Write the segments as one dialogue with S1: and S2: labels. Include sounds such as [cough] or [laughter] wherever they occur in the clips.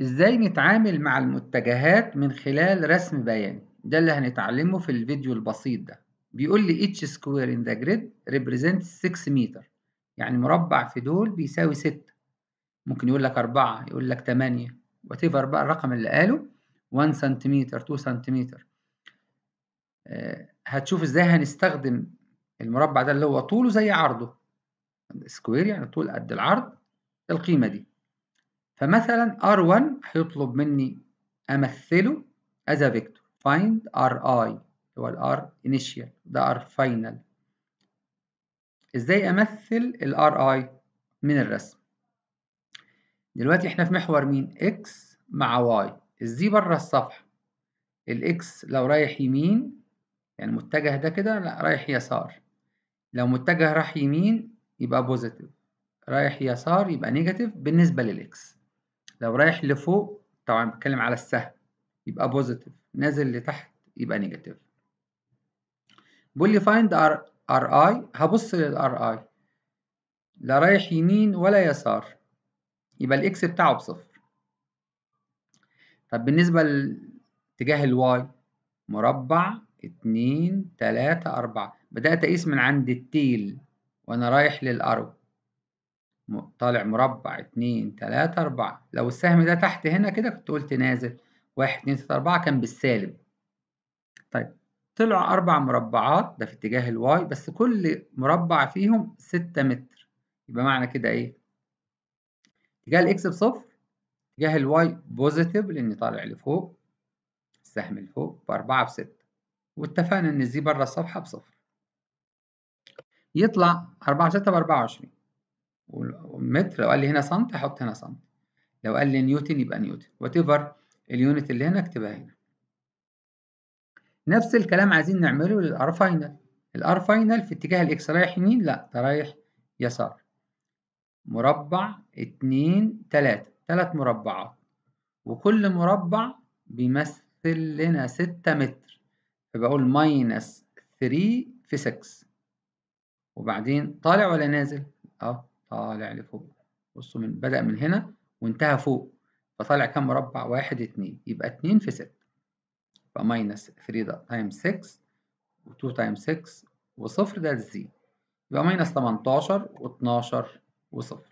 S1: ازاي نتعامل مع المتجهات من خلال رسم بياني ده اللي هنتعلمه في الفيديو البسيط ده بيقول لي h square in the grid represents 6 متر يعني مربع في دول بيساوي 6 ممكن يقول لك 4 يقول لك 8 whatever بقى الرقم اللي قاله 1 سنتيمتر 2 سنتيمتر هتشوف ازاي هنستخدم المربع ده اللي هو طوله زي عرضه سكوير يعني طول قد العرض القيمة دي فمثلا R1 هيطلب مني أمثله as a vector find Ri هو ال R initial ده R final ازاي امثل ال Ri من الرسم دلوقتي احنا في محور مين X مع Y الزي بره الصفحة الإكس لو رايح يمين يعني متجه ده كده لا رايح يسار لو متجه راح يمين يبقى بوزيتيف رايح يسار يبقى نيجاتيف بالنسبة للإكس لو رايح لفوق طبعا بتكلم على السهم يبقى بوزيتيف نازل لتحت يبقى نيجاتيف بيقول لي فايند ار ار اي هبص للار اي لا رايح يمين ولا يسار يبقى الاكس بتاعه بصفر طب بالنسبة لاتجاه الواي مربع اتنين تلاتة أربعة بدأت أقيس من عند التيل وأنا رايح للأرو طالع مربع اتنين تلاتة أربعة لو السهم ده تحت هنا كده كنت قلت نازل واحد اتنين تلاتة أربعة كان بالسالب طيب طلع أربع مربعات ده في اتجاه الواي بس كل مربع فيهم ستة متر يبقى معنى كده إيه؟ اتجاه الإكس بصفر اتجاه الواي بوزيتيف لأني طالع لفوق السهم لفوق بأربعة بستة واتفقنا إن زي بره الصفحة بصفر يطلع أربعة بستة بأربعة وعشرين ومتر لو قال لي هنا سنت احط هنا سنت لو قال لي نيوتن يبقى نيوتن وات ايفر اليونت اللي هنا اكتبها هنا نفس الكلام عايزين نعمله للار فاينل الار فاينل في اتجاه الاكس رايح يمين لا ده رايح يسار مربع اتنين تلاتة تلات مربعات وكل مربع بيمثل لنا ستة متر فبقول ماينس ثري في سكس وبعدين طالع ولا نازل اه طالع آه، لفوق بصوا من بدأ من هنا وانتهى فوق فطالع كام مربع واحد اتنين يبقى اتنين في ستة يبقى ماينس 3 ده تايمز 6 و2 تايمز 6 وصفر ده زي يبقى ماينس 18 و12 وصفر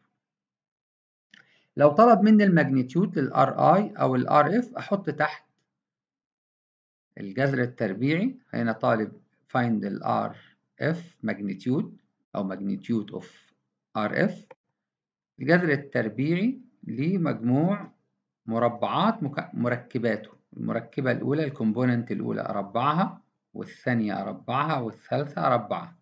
S1: لو طلب مني الماجنتيود للار اي او الار اف احط تحت الجذر التربيعي هنا طالب find الار اف ماجنتيود او ماجنتيود اوف RF الجذر التربيعي لمجموع مربعات مركباته المركبة الأولى الكومبوننت الأولى أربعها والثانية أربعها والثالثة أربعها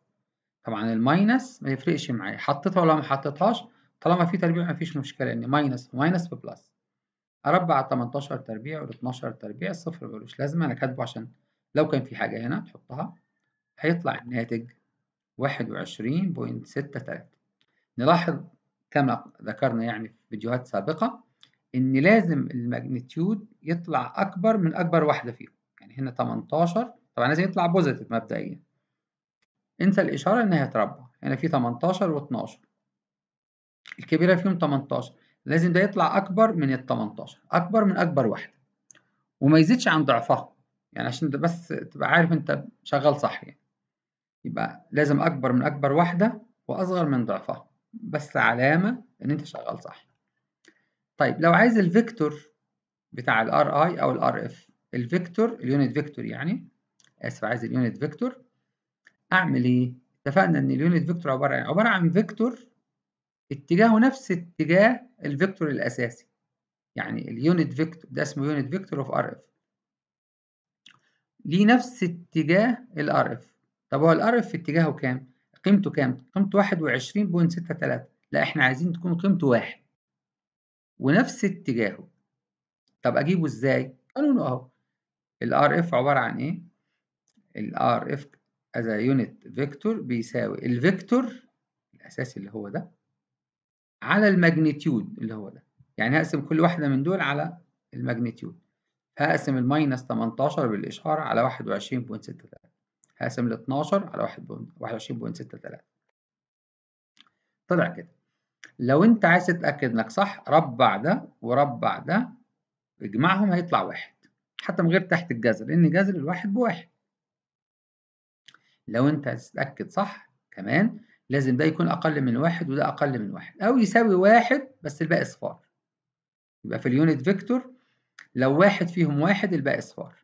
S1: طبعا الماينس ما يفرقش معايا حطيتها ولا ما حطيتهاش طالما في تربيع ما فيش مشكلة لأن ماينس وماينس ببلس أربع 18 تربيع وال 12 تربيع الصفر ملوش لازمة أنا كاتبه عشان لو كان في حاجة هنا تحطها هيطلع الناتج واحد وعشرين بوينت ستة تلاتة نلاحظ كما ذكرنا يعني في فيديوهات سابقة إن لازم الماجنتيود يطلع أكبر من أكبر واحدة فيهم يعني هنا 18 طبعا لازم يطلع بوزيتيف مبدئيا انسى الإشارة إنها هتربع هنا يعني في 18 و12 الكبيرة فيهم 18 لازم ده يطلع أكبر من ال 18 أكبر من أكبر واحدة وما يزيدش عن ضعفها يعني عشان ده بس تبقى عارف أنت شغال صح يعني يبقى لازم أكبر من أكبر واحدة وأصغر من ضعفها بس علامة إن أنت شغال صح طيب لو عايز الفيكتور بتاع الـ RI أو الـ RF الفيكتور اليونت فيكتور يعني آسف عايز اليونت فيكتور أعمل إيه؟ اتفقنا إن اليونت فيكتور عبارة عن عبارة عن فيكتور اتجاهه نفس اتجاه الفيكتور الأساسي يعني اليونت فيكتور ده اسمه يونت فيكتور اوف RF. ليه نفس اتجاه الـ RF. طب هو الـ Rf اتجاهه كام قيمته كام؟ قيمته 21.63 لا احنا عايزين تكون قيمته واحد ونفس اتجاهه طب اجيبه ازاي؟ له اهو الار اف عبارة عن ايه؟ الار اف از يونت فيكتور بيساوي الفيكتور الاساسي اللي هو ده على الماجنتيود اللي هو ده يعني هقسم كل واحدة من دول على الماجنتيود هقسم الماينس 18 بالإشارة على 21.63 هقسم ال 12 على 21.63 طلع كده لو انت عايز تتاكد انك صح ربع ده وربع ده اجمعهم هيطلع واحد حتى من غير تحت الجذر لان جذر الواحد بواحد لو انت عايز تتاكد صح كمان لازم ده يكون اقل من واحد وده اقل من واحد او يساوي واحد بس الباقي صفار يبقى في اليونت فيكتور لو واحد فيهم واحد الباقي صفار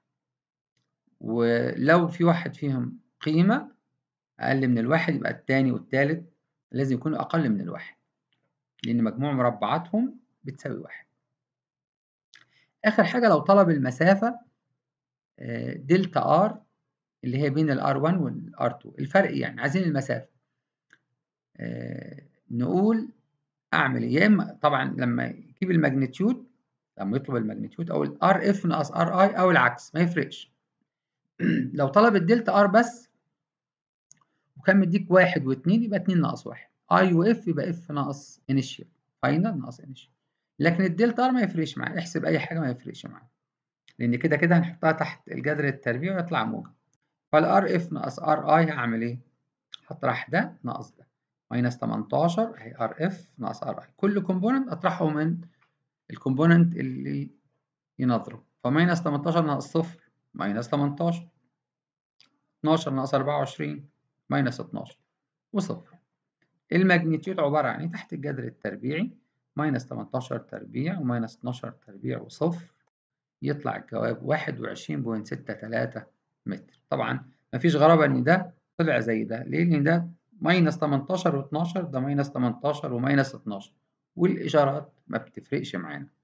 S1: ولو في واحد فيهم قيمة أقل من الواحد يبقى التاني والتالت لازم يكونوا أقل من الواحد لأن مجموع مربعاتهم بتساوي واحد آخر حاجة لو طلب المسافة آه، دلتا ار اللي هي بين الار 1 والار 2 الفرق يعني عايزين المسافة آه، نقول أعمل إيه؟ يا إما طبعا لما يجيب الماجنتيود لما يطلب الماجنتيود أو آر اف ناقص ار اي أو العكس ما يفرقش [clears throat] لو طلب الدلتا ار بس وكان مديك واحد واتنين يبقى اتنين ناقص واحد اي واف يبقى اف ناقص انيشيال فاينل ناقص انيشيال لكن الدلتا ار ما يفرقش معايا احسب اي حاجه ما يفرقش معايا لان كده كده هنحطها تحت الجذر التربيعي ويطلع موجب فالار اف ناقص ار اي هعمل ايه؟ هطرح ده ناقص ده ماينس 18 اهي ار اف ناقص ار اي كل كومبوننت اطرحه من الكومبوننت اللي ينظره فماينس 18 ناقص صفر ماينس 18 12 ناقص 24 ماينس 12 وصفر الماجنتيود عبارة عن ايه تحت الجذر التربيعي ماينس 18 تربيع وماينس 12 تربيع وصفر يطلع الجواب 21.63 متر طبعا مفيش غرابة ان ده طلع زي ده ليه لان ده ماينس 18 و12 ده ماينس 18 وماينس 12 والإشارات ما بتفرقش معانا